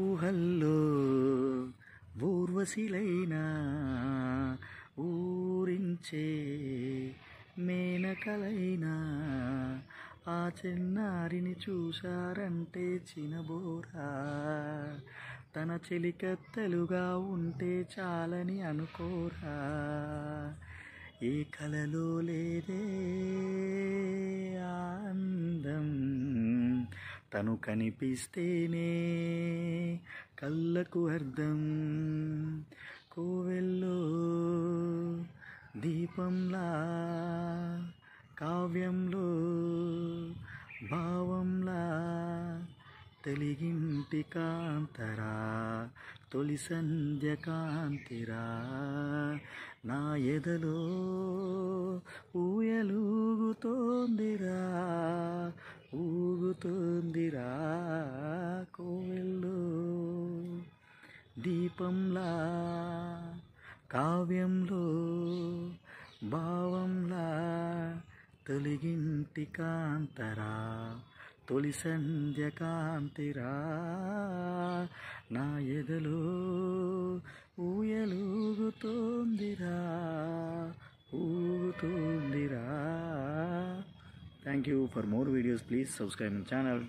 ఊహల్లో ఊర్వశిలైన ఊరించే మేనకలైనా ఆ చిన్నారిని చూశారంటే చినబోరా తన చెలికత్తెలుగా ఉంటే చాలని అనుకోరా ఏ కలలో లేదే ఆనందం తను కనిపిస్తేనే కళ్ళకు అర్థం కోవెల్లో దీపంలా కావ్యంలో భావంలా తెలిగింటి కాంతరా తొలి సంధ్య కాంతిరా నా ఎదలో ఊయలూగుతోందిరా ఊగుతోందిరా కోవెల్లో దీపంలా కావ్యంలో భావంలా తొలిగింటి కాంతరా తొలి సంధ్య కాంతిరా నా ఎదలు ఊయలుగుతోందిరా ఊగుతోందిరా thank you for more videos please subscribe my channel